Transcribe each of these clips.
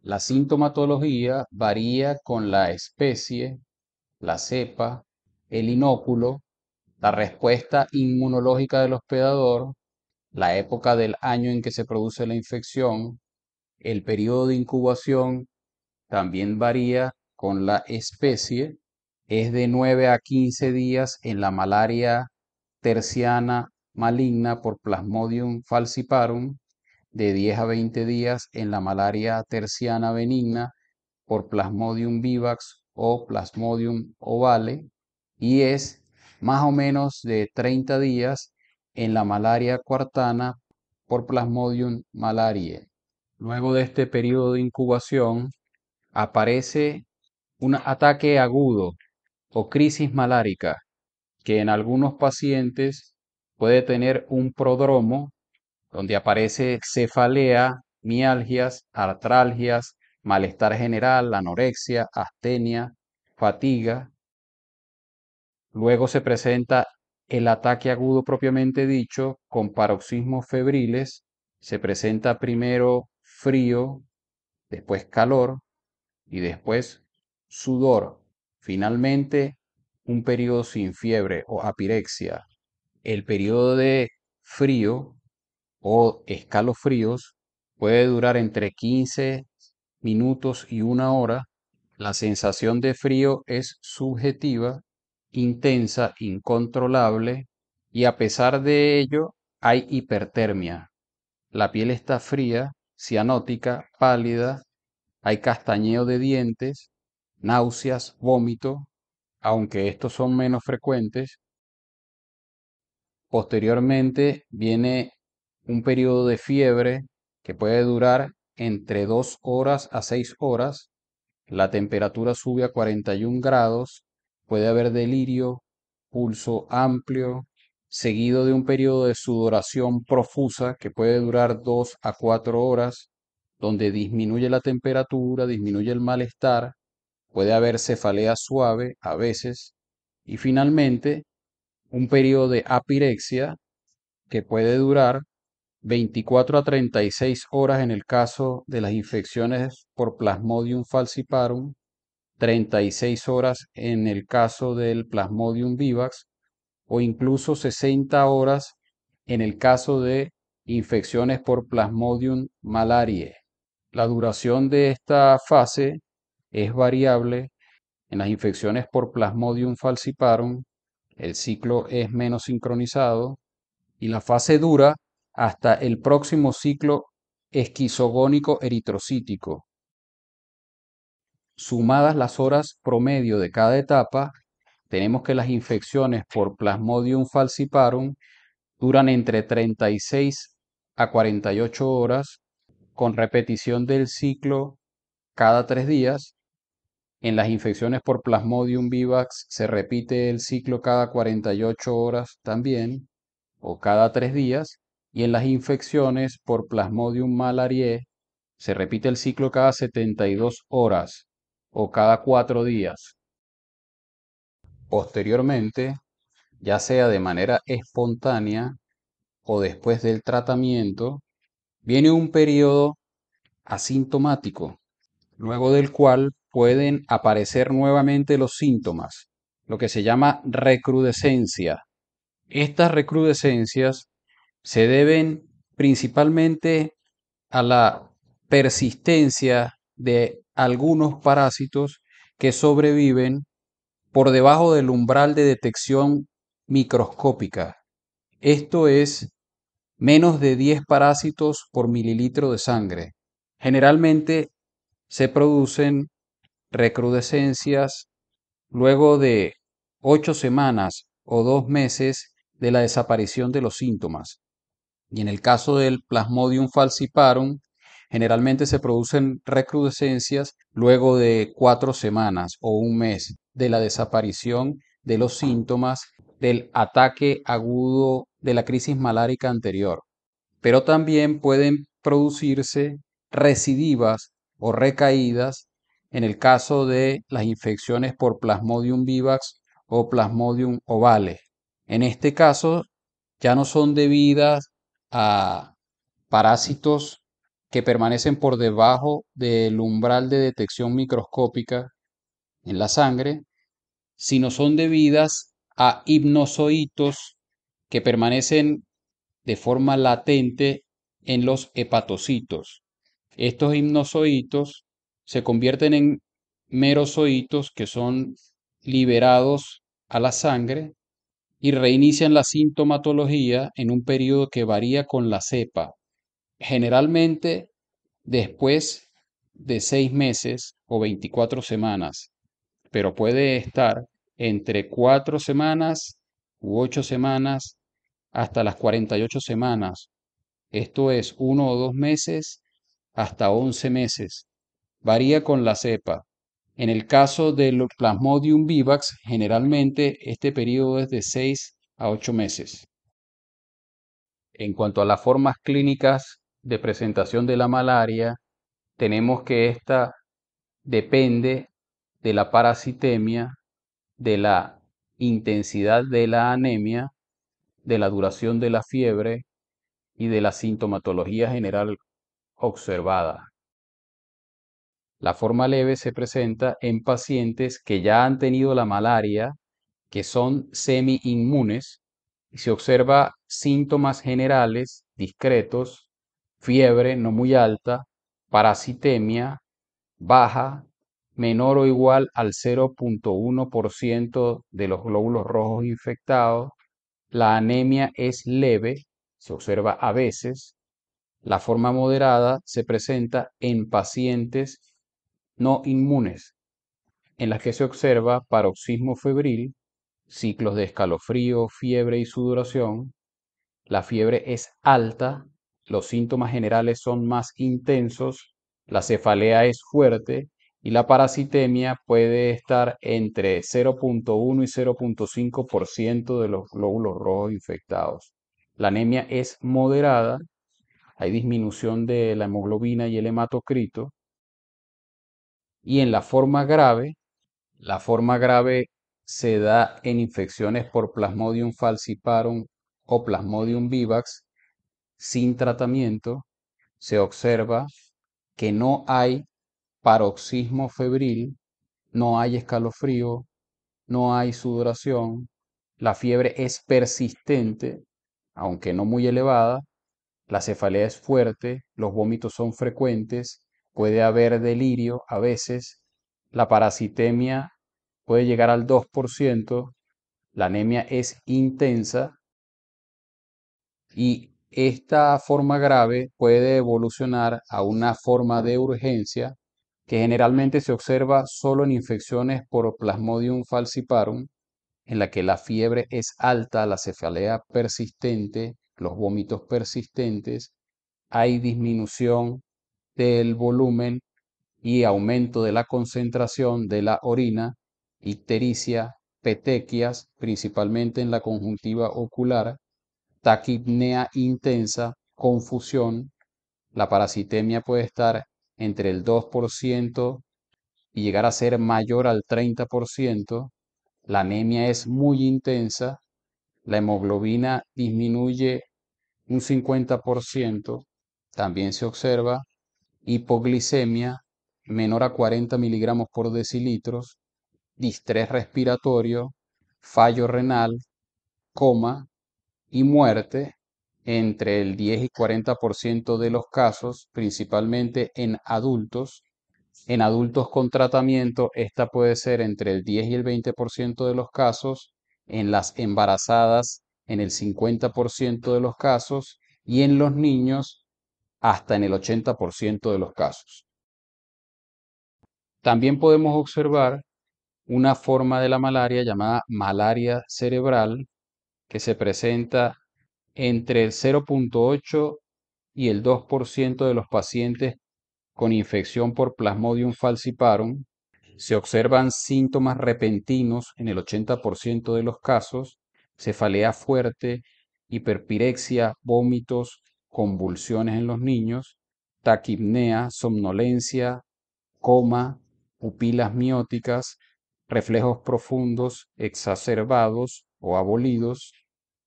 La sintomatología varía con la especie, la cepa, el inóculo, la respuesta inmunológica del hospedador, la época del año en que se produce la infección, el periodo de incubación también varía con la especie, es de 9 a 15 días en la malaria terciana maligna por Plasmodium falciparum, de 10 a 20 días en la malaria terciana benigna por Plasmodium vivax o Plasmodium ovale y es más o menos de 30 días en la malaria cuartana por Plasmodium malariae. Luego de este periodo de incubación aparece un ataque agudo o crisis malárica que en algunos pacientes puede tener un prodromo donde aparece cefalea, mialgias, artralgias, malestar general, anorexia, astenia, fatiga. Luego se presenta el ataque agudo propiamente dicho con paroxismos febriles. Se presenta primero frío, después calor y después sudor. Finalmente, un periodo sin fiebre o apirexia. El periodo de frío o escalofríos puede durar entre 15 minutos y una hora. La sensación de frío es subjetiva, intensa, incontrolable y a pesar de ello hay hipertermia. La piel está fría, cianótica, pálida, hay castañeo de dientes, náuseas, vómito, aunque estos son menos frecuentes. Posteriormente viene un periodo de fiebre que puede durar entre 2 horas a 6 horas, la temperatura sube a 41 grados, puede haber delirio, pulso amplio, seguido de un periodo de sudoración profusa que puede durar 2 a 4 horas, donde disminuye la temperatura, disminuye el malestar, puede haber cefalea suave a veces, y finalmente un periodo de apirexia que puede durar 24 a 36 horas en el caso de las infecciones por Plasmodium falciparum, 36 horas en el caso del Plasmodium vivax o incluso 60 horas en el caso de infecciones por Plasmodium malariae. La duración de esta fase es variable. En las infecciones por Plasmodium falciparum, el ciclo es menos sincronizado y la fase dura hasta el próximo ciclo esquizogónico eritrocítico. Sumadas las horas promedio de cada etapa, tenemos que las infecciones por Plasmodium falciparum duran entre 36 a 48 horas, con repetición del ciclo cada tres días. En las infecciones por Plasmodium vivax se repite el ciclo cada 48 horas también, o cada tres días y en las infecciones por Plasmodium malariae se repite el ciclo cada 72 horas o cada 4 días. Posteriormente, ya sea de manera espontánea o después del tratamiento, viene un periodo asintomático, luego del cual pueden aparecer nuevamente los síntomas, lo que se llama recrudescencia. Estas recrudescencias se deben principalmente a la persistencia de algunos parásitos que sobreviven por debajo del umbral de detección microscópica. Esto es menos de 10 parásitos por mililitro de sangre. Generalmente se producen recrudescencias luego de 8 semanas o 2 meses de la desaparición de los síntomas. Y en el caso del Plasmodium falciparum, generalmente se producen recrudescencias luego de cuatro semanas o un mes de la desaparición de los síntomas del ataque agudo de la crisis malárica anterior. Pero también pueden producirse recidivas o recaídas en el caso de las infecciones por Plasmodium vivax o Plasmodium ovale. En este caso, ya no son debidas a parásitos que permanecen por debajo del umbral de detección microscópica en la sangre, sino son debidas a hipnozoítos que permanecen de forma latente en los hepatocitos. Estos hipnozoítos se convierten en merozoitos que son liberados a la sangre y reinician la sintomatología en un periodo que varía con la cepa, generalmente después de seis meses o 24 semanas, pero puede estar entre cuatro semanas u ocho semanas hasta las 48 semanas, esto es uno o dos meses hasta 11 meses. Varía con la cepa. En el caso del Plasmodium vivax, generalmente este periodo es de 6 a 8 meses. En cuanto a las formas clínicas de presentación de la malaria, tenemos que esta depende de la parasitemia, de la intensidad de la anemia, de la duración de la fiebre y de la sintomatología general observada. La forma leve se presenta en pacientes que ya han tenido la malaria, que son semi-inmunes, y se observa síntomas generales discretos, fiebre no muy alta, parasitemia baja, menor o igual al 0.1% de los glóbulos rojos infectados, la anemia es leve, se observa a veces, la forma moderada se presenta en pacientes no inmunes, en las que se observa paroxismo febril, ciclos de escalofrío, fiebre y sudoración. La fiebre es alta, los síntomas generales son más intensos, la cefalea es fuerte y la parasitemia puede estar entre 0.1 y 0.5% de los glóbulos rojos infectados. La anemia es moderada, hay disminución de la hemoglobina y el hematocrito, y en la forma grave, la forma grave se da en infecciones por Plasmodium falciparum o Plasmodium vivax sin tratamiento, se observa que no hay paroxismo febril, no hay escalofrío, no hay sudoración, la fiebre es persistente, aunque no muy elevada, la cefalea es fuerte, los vómitos son frecuentes, puede haber delirio a veces, la parasitemia puede llegar al 2%, la anemia es intensa y esta forma grave puede evolucionar a una forma de urgencia que generalmente se observa solo en infecciones por Plasmodium falciparum, en la que la fiebre es alta, la cefalea persistente, los vómitos persistentes, hay disminución del volumen y aumento de la concentración de la orina, ictericia, petequias, principalmente en la conjuntiva ocular, taquipnea intensa, confusión. La parasitemia puede estar entre el 2% y llegar a ser mayor al 30%. La anemia es muy intensa. La hemoglobina disminuye un 50%. También se observa hipoglicemia menor a 40 miligramos por decilitros, distrés respiratorio, fallo renal, coma y muerte entre el 10 y 40% de los casos, principalmente en adultos. En adultos con tratamiento, esta puede ser entre el 10 y el 20% de los casos, en las embarazadas en el 50% de los casos y en los niños hasta en el 80% de los casos. También podemos observar una forma de la malaria llamada malaria cerebral que se presenta entre el 0.8 y el 2% de los pacientes con infección por Plasmodium falciparum. Se observan síntomas repentinos en el 80% de los casos, cefalea fuerte, hiperpirexia, vómitos, convulsiones en los niños, taquipnea, somnolencia, coma, pupilas mióticas, reflejos profundos, exacerbados o abolidos,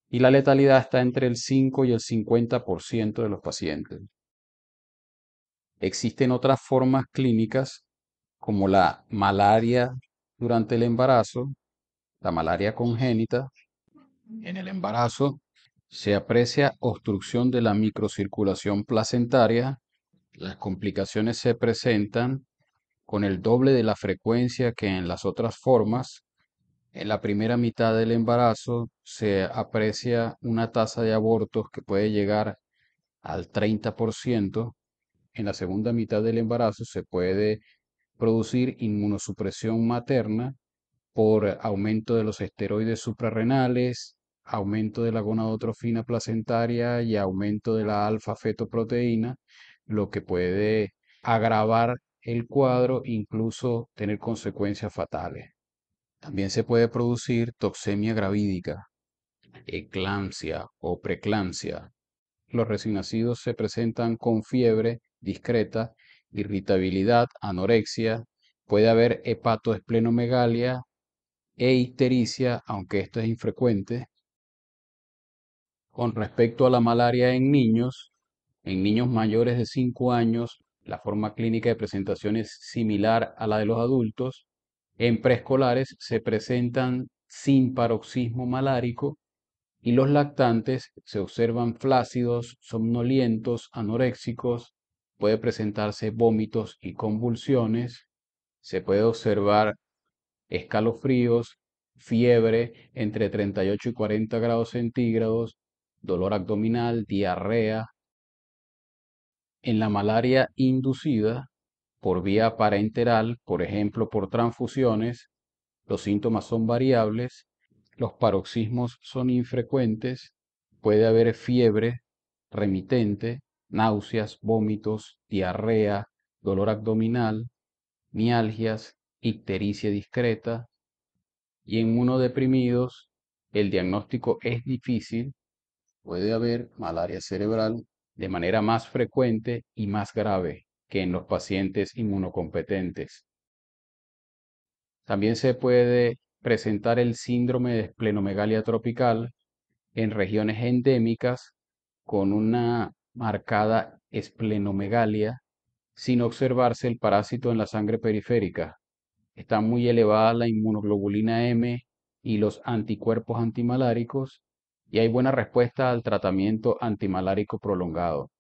y la letalidad está entre el 5 y el 50% de los pacientes. Existen otras formas clínicas como la malaria durante el embarazo, la malaria congénita en el embarazo, se aprecia obstrucción de la microcirculación placentaria, las complicaciones se presentan con el doble de la frecuencia que en las otras formas. En la primera mitad del embarazo se aprecia una tasa de abortos que puede llegar al 30%. En la segunda mitad del embarazo se puede producir inmunosupresión materna por aumento de los esteroides suprarrenales, aumento de la gonadotrofina placentaria y aumento de la alfa-fetoproteína, lo que puede agravar el cuadro, incluso tener consecuencias fatales. También se puede producir toxemia gravídica, eclampsia o preclampsia. Los recién nacidos se presentan con fiebre discreta, irritabilidad, anorexia, puede haber hepatoesplenomegalia e ictericia, aunque esto es infrecuente, con respecto a la malaria en niños, en niños mayores de 5 años, la forma clínica de presentación es similar a la de los adultos. En preescolares se presentan sin paroxismo malárico y los lactantes se observan flácidos, somnolientos, anoréxicos, puede presentarse vómitos y convulsiones, se puede observar escalofríos, fiebre entre 38 y 40 grados centígrados, dolor abdominal, diarrea. En la malaria inducida por vía parenteral, por ejemplo por transfusiones, los síntomas son variables, los paroxismos son infrecuentes, puede haber fiebre remitente, náuseas, vómitos, diarrea, dolor abdominal, mialgias, ictericia discreta. Y en uno deprimidos, el diagnóstico es difícil puede haber malaria cerebral de manera más frecuente y más grave que en los pacientes inmunocompetentes. También se puede presentar el síndrome de esplenomegalia tropical en regiones endémicas con una marcada esplenomegalia sin observarse el parásito en la sangre periférica. Está muy elevada la inmunoglobulina M y los anticuerpos antimaláricos y hay buena respuesta al tratamiento antimalárico prolongado.